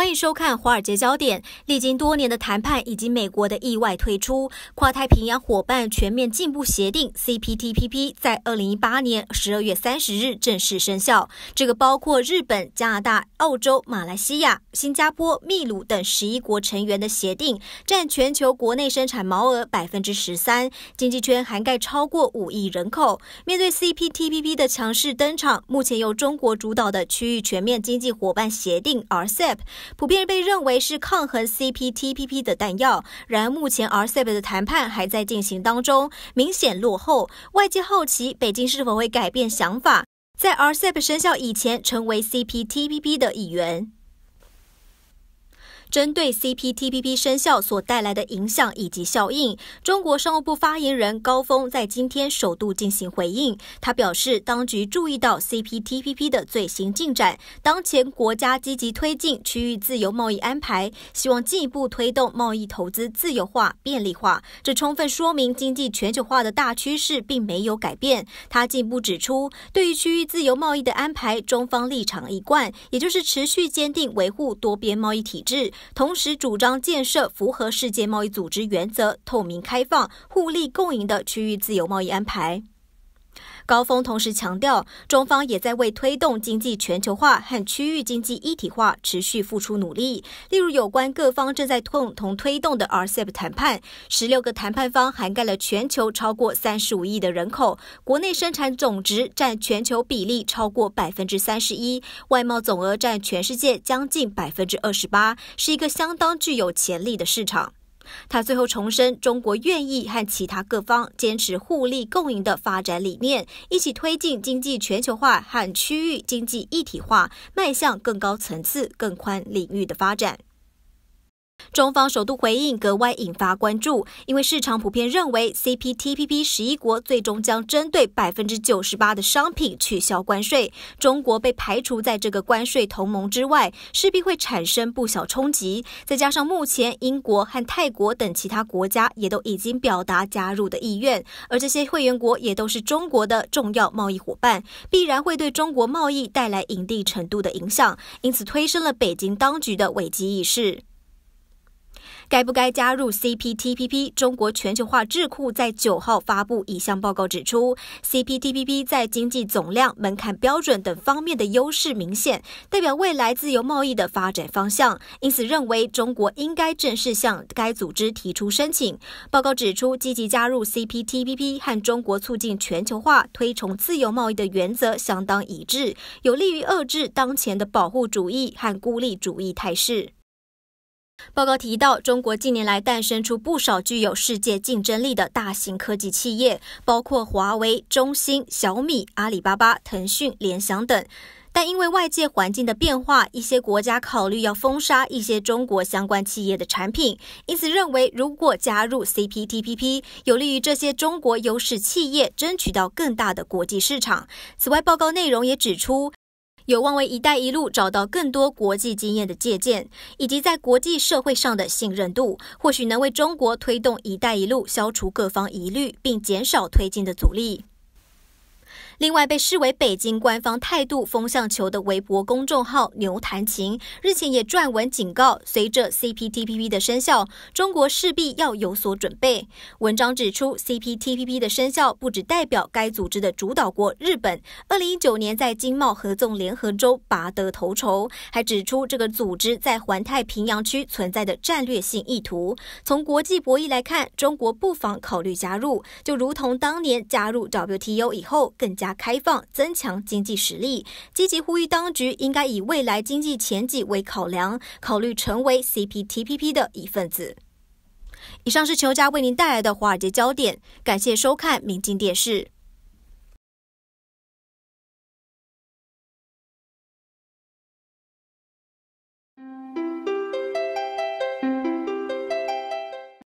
欢迎收看《华尔街焦点》。历经多年的谈判以及美国的意外退出，跨太平洋伙伴全面进步协定 （CPTPP） 在二零一八年十二月三十日正式生效。这个包括日本、加拿大、澳洲、马来西亚、新加坡、秘鲁等十一国成员的协定，占全球国内生产毛额百分之十三，经济圈涵盖超过五亿人口。面对 CPTPP 的强势登场，目前由中国主导的区域全面经济伙伴协定 （RCEP）。普遍被认为是抗衡 CPTPP 的弹药，然而，目前 RCEP 的谈判还在进行当中，明显落后。外界好奇北京是否会改变想法，在 RCEP 生效以前成为 CPTPP 的一员。针对 CPTPP 生效所带来的影响以及效应，中国商务部发言人高峰在今天首度进行回应。他表示，当局注意到 CPTPP 的最新进展，当前国家积极推进区域自由贸易安排，希望进一步推动贸易投资自由化便利化。这充分说明经济全球化的大趋势并没有改变。他进一步指出，对于区域自由贸易的安排，中方立场一贯，也就是持续坚定维护多边贸易体制。同时主张建设符合世界贸易组织原则、透明、开放、互利共赢的区域自由贸易安排。高峰同时强调，中方也在为推动经济全球化和区域经济一体化持续付出努力。例如，有关各方正在共同推动的 RCEP 谈判，十六个谈判方涵盖了全球超过三十五亿的人口，国内生产总值占全球比例超过百分之三十一，外贸总额占全世界将近百分之二十八，是一个相当具有潜力的市场。他最后重申，中国愿意和其他各方坚持互利共赢的发展理念，一起推进经济全球化和区域经济一体化，迈向更高层次、更宽领域的发展。中方首度回应格外引发关注，因为市场普遍认为，CPTPP 十一国最终将针对百分之九十八的商品取消关税，中国被排除在这个关税同盟之外，势必会产生不小冲击。再加上目前英国和泰国等其他国家也都已经表达加入的意愿，而这些会员国也都是中国的重要贸易伙伴，必然会对中国贸易带来一定程度的影响，因此推升了北京当局的危机意识。该不该加入 CPTPP？中国全球化智库在9号发布一项报告，指出 CPTPP 在经济总量门槛标准等方面的优势明显，代表未来自由贸易的发展方向，因此认为中国应该正式向该组织提出申请。报告指出，积极加入 CPTPP 和中国促进全球化、推崇自由贸易的原则相当一致，有利于遏制当前的保护主义和孤立主义态势。报告提到，中国近年来诞生出不少具有世界竞争力的大型科技企业，包括华为、中兴、小米、阿里巴巴、腾讯、联想等。但因为外界环境的变化，一些国家考虑要封杀一些中国相关企业的产品，因此认为如果加入 CPTPP，有利于这些中国优势企业争取到更大的国际市场。此外，报告内容也指出。有望为“一带一路”找到更多国际经验的借鉴，以及在国际社会上的信任度，或许能为中国推动“一带一路”消除各方疑虑，并减少推进的阻力。另外，被视为北京官方态度风向球的微博公众号“牛弹琴”日前也撰文警告，随着 CPTPP 的生效，中国势必要有所准备。文章指出，CPTPP 的生效不只代表该组织的主导国日本，2019年在经贸合纵联合州拔得头筹，还指出这个组织在环太平洋区存在的战略性意图。从国际博弈来看，中国不妨考虑加入，就如同当年加入 WTO 以后更加。开放，增强经济实力，积极呼吁当局应该以未来经济前景为考量，考虑成为 CPTPP 的一份子。以上是球家为您带来的华尔街焦点，感谢收看明镜电视。